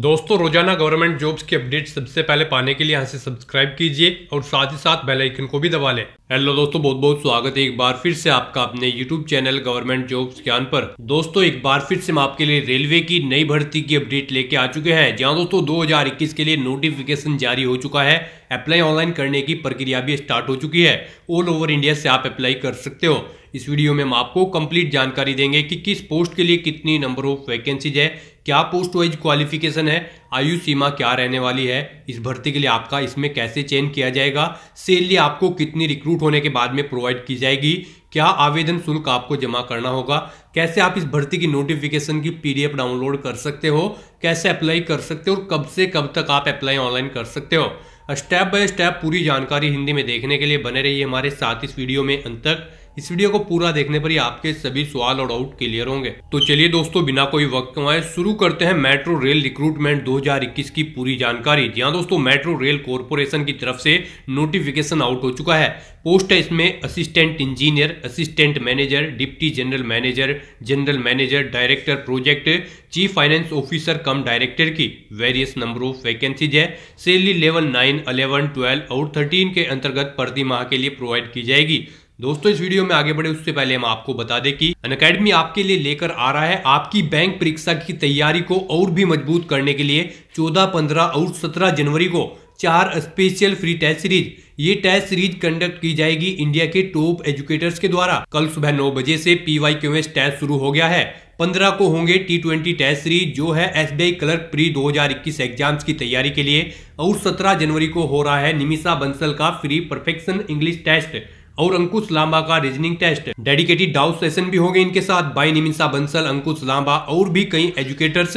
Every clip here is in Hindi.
दोस्तों रोजाना गवर्नमेंट जॉब्स की अपडेट सबसे पहले पाने के लिए यहाँ से सब्सक्राइब कीजिए और साथ ही साथ बेल आइकन को भी दबा लें हेलो दोस्तों बहुत बहुत स्वागत है एक बार फिर से आपका अपने यूट्यूब चैनल गवर्नमेंट जॉब्स ज्ञान पर दोस्तों एक बार फिर से हम आपके लिए रेलवे की नई भर्ती की अपडेट लेके आ चुके हैं जहां दोस्तों 2021 के लिए नोटिफिकेशन जारी हो चुका है अप्लाई ऑनलाइन करने की प्रक्रिया भी स्टार्ट हो चुकी है ऑल ओवर इंडिया से आप अप्लाई कर सकते हो इस वीडियो में हम आपको कंप्लीट जानकारी देंगे कि किस पोस्ट के लिए कितनी नंबर ऑफ वैकेंसीज है क्या पोस्ट वाइज क्वालिफिकेशन है आयु सीमा क्या रहने वाली है इस भर्ती के लिए आपका इसमें कैसे चयन किया जाएगा सेल लिए आपको कितनी रिक्रूट होने के बाद में प्रोवाइड की जाएगी क्या आवेदन शुल्क आपको जमा करना होगा कैसे आप इस भर्ती की नोटिफिकेशन की पीडीएफ डाउनलोड कर सकते हो कैसे अप्लाई कर सकते हो और कब से कब तक आप अप्लाई ऑनलाइन कर सकते हो स्टेप बाय स्टेप पूरी जानकारी हिंदी में देखने के लिए बने रहिए हमारे साथ इस वीडियो में अंत तक इस वीडियो को पूरा देखने पर ही आपके सभी सवाल और डाउट क्लियर होंगे तो चलिए दोस्तों बिना कोई वक्त कमाए शुरू करते हैं मेट्रो रेल रिक्रूटमेंट 2021 की पूरी जानकारी जी हाँ दोस्तों मेट्रो रेल कॉरपोरेशन की तरफ से नोटिफिकेशन आउट हो चुका है पोस्ट है इसमें assistant engineer assistant manager deputy general manager general manager director project chief finance officer cum director की वेरियस नंबर ऑफ वैकेंसीज है salary level nine eleven twelve और थर्टीन के अंतर्गत प्रति माह के लिए प्रोवाइड की जाएगी दोस्तों इस वीडियो में आगे बढ़े उससे पहले हम आपको बता दें कि अन अकेडमी आपके लिए लेकर आ रहा है आपकी बैंक परीक्षा की तैयारी को और भी मजबूत करने के लिए 14, 15 और 17 जनवरी को चार स्पेशल फ्री टेस्ट सीरीज ये टेस्ट सीरीज कंडक्ट की जाएगी इंडिया के टॉप एजुकेटर्स के द्वारा कल सुबह नौ बजे से पी क्यूएस टेस्ट शुरू हो गया है पंद्रह को होंगे टी ट्वेंटी टेस्ट सीरीज जो है S B I clerk pre 2021 exams की तैयारी के लिए और 17 जनवरी को हो रहा है निमिषा बंसल का फ्री परफेक्शन इंग्लिश टेस्ट और अंकुश लांबा का reasoning test dedicated doubt session भी होंगे इनके साथ बाई निमिशा बंसल अंकुश लांबा और भी कई एजुकेटर्स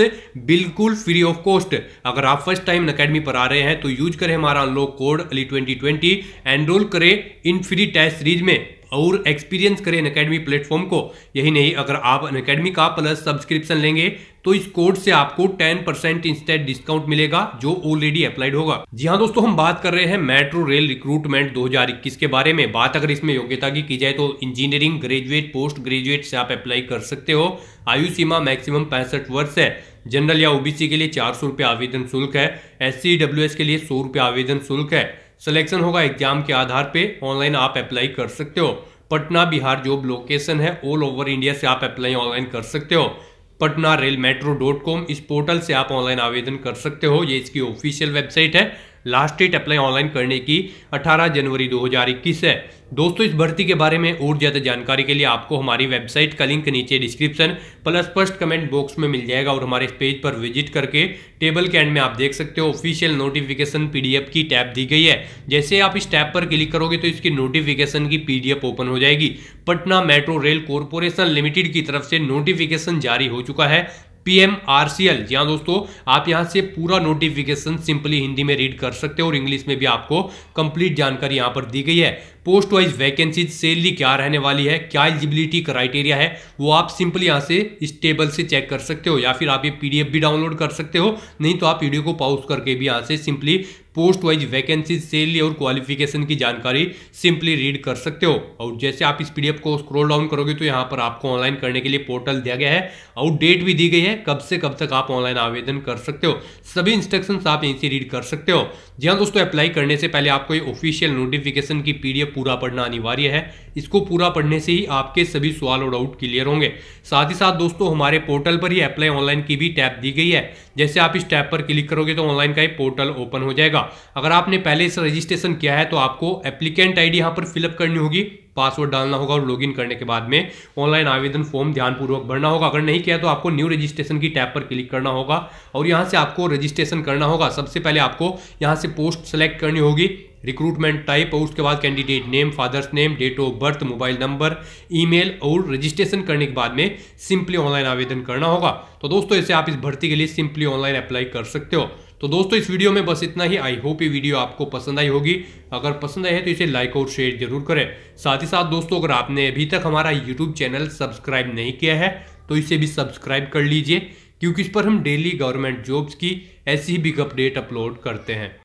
बिल्कुल फ्री ऑफ कॉस्ट अगर आप फर्स्ट टाइम अकेडमी पर आ रहे हैं तो यूज करें हमारा unlock code Ali twenty twenty enrol करें इन फ्री टेस्ट सीरीज में और एक्सपीरियंस करें अन अकेडमी प्लेटफॉर्म को यही नहीं अगर आप अन अकेडमी का प्लस सब्सक्रिप्शन लेंगे तो इस कोड से आपको 10% परसेंट इंस्टेंट डिस्काउंट मिलेगा जो ऑलरेडी अप्लाइड होगा जी हाँ दोस्तों हम बात कर रहे हैं मेट्रो रेल रिक्रूटमेंट 2021 के बारे में बात अगर इसमें योग्यता की की जाए तो इंजीनियरिंग ग्रेजुएट पोस्ट ग्रेजुएट से आप अप्लाई कर सकते हो आयु सीमा मैक्सिमम पैंसठ वर्ष है जनरल या ओबीसी के लिए चार सौ आवेदन शुल्क है एस सी के लिए सौ आवेदन शुल्क है सिलेक्शन होगा एग्जाम के आधार पे ऑनलाइन आप अप्लाई कर सकते हो पटना बिहार जॉब लोकेशन है ऑल ओवर इंडिया से आप अप्लाई ऑनलाइन कर सकते हो Patna rail metro dot com इस पोर्टल से आप ऑनलाइन आवेदन कर सकते हो ये इसकी ऑफिशियल वेबसाइट है लास्ट डेट अप्लाई ऑनलाइन करने की 18 जनवरी 2021 है दोस्तों इस भर्ती के बारे में और ज़्यादा जानकारी के लिए आपको हमारी वेबसाइट का लिंक नीचे description plus first comment box में मिल जाएगा और हमारे पेज पर विजिट करके टेबल के एंड में आप देख सकते हो ऑफिशियल नोटिफिकेशन पीडीएफ की टैब दी गई है जैसे आप इस टैब पर क्लिक करोगे तो इसकी नोटिफिकेशन की पी ओपन हो जाएगी Patna metro rail corporation limited की तरफ से नोटिफिकेशन जारी हो चुका है पीएमआरसीएल एल हाँ दोस्तों आप यहाँ से पूरा नोटिफिकेशन सिंपली हिंदी में रीड कर सकते हो और इंग्लिश में भी आपको कंप्लीट जानकारी यहाँ पर दी गई है पोस्ट वाइज वैकेंसीज सैलरी क्या रहने वाली है क्या एलिजिबिलिटी क्राइटेरिया है वो आप सिंपली यहाँ से इस टेबल से चेक कर सकते हो या फिर आप ये पीडीएफ भी डाउनलोड कर सकते हो नहीं तो आप वीडियो को पॉज करके भी यहाँ से simply post wise vacancies salary और क्वालिफिकेशन की जानकारी सिंपली रीड कर सकते हो और जैसे आप इस पीडीएफ को स्क्रोल डाउन करोगे तो यहाँ पर आपको ऑनलाइन करने के लिए पोर्टल दिया गया है और डेट भी दी गई है कब से कब तक आप ऑनलाइन आवेदन कर सकते हो सभी इंस्ट्रक्शन आप यहीं से रीड कर सकते हो जी हाँ दोस्तों अप्लाई करने से पहले आपको ये ऑफिशियल नोटिफिकेशन की पी पूरा पढ़ना अनिवार्य है इसको पूरा पढ़ने से ही आपके सभी सवाल और डाउट क्लियर होंगे साथ ही साथ दोस्तों हमारे पोर्टल पर ही अप्लाई ऑनलाइन की भी टैब दी गई है जैसे आप इस टैब पर क्लिक करोगे तो ऑनलाइन का ही पोर्टल ओपन हो जाएगा अगर आपने पहले इस रजिस्ट्रेशन किया है तो आपको एप्लीकेंट आई डी यहाँ पर फिलअप करनी होगी पासवर्ड डालना होगा और लॉगिन करने के बाद में ऑनलाइन आवेदन फॉर्म ध्यानपूर्वक भरना होगा अगर नहीं किया तो आपको न्यू रजिस्ट्रेशन की टैब पर क्लिक करना होगा और यहाँ से आपको रजिस्ट्रेशन करना होगा सबसे पहले आपको यहाँ से पोस्ट सेलेक्ट करनी होगी रिक्रूटमेंट टाइप और उसके बाद candidate name father's name date of birth mobile number email और रजिस्ट्रेशन करने के बाद में सिंपली ऑनलाइन आवेदन करना होगा तो दोस्तों ऐसे आप इस भर्ती के लिए सिंपली ऑनलाइन अप्लाई कर सकते हो तो दोस्तों इस वीडियो में बस इतना ही आई होप ये वीडियो आपको पसंद आई होगी अगर पसंद आई है तो इसे लाइक और शेयर जरूर करें साथ ही साथ दोस्तों अगर आपने अभी तक हमारा यूट्यूब चैनल सब्सक्राइब नहीं किया है तो इसे भी सब्सक्राइब कर लीजिए क्योंकि इस पर हम डेली गवर्नमेंट जॉब्स की ऐसी ही बिग अपडेट अपलोड करते हैं